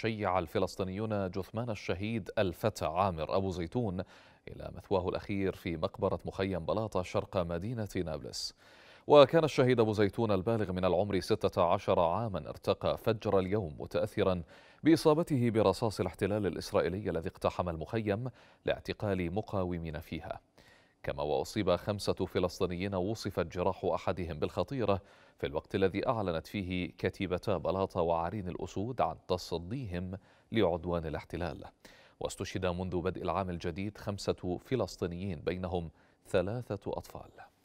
شيع الفلسطينيون جثمان الشهيد الفتى عامر أبو زيتون إلى مثواه الأخير في مقبرة مخيم بلاطة شرق مدينة نابلس وكان الشهيد أبو زيتون البالغ من العمر 16 عاما ارتقى فجر اليوم متأثرا بإصابته برصاص الاحتلال الإسرائيلي الذي اقتحم المخيم لاعتقال مقاومين فيها كما وأصيب خمسة فلسطينيين وصفت جراح أحدهم بالخطيرة في الوقت الذي أعلنت فيه كتيبتا بلاطة وعرين الأسود عن تصديهم لعدوان الاحتلال واستشهد منذ بدء العام الجديد خمسة فلسطينيين بينهم ثلاثة أطفال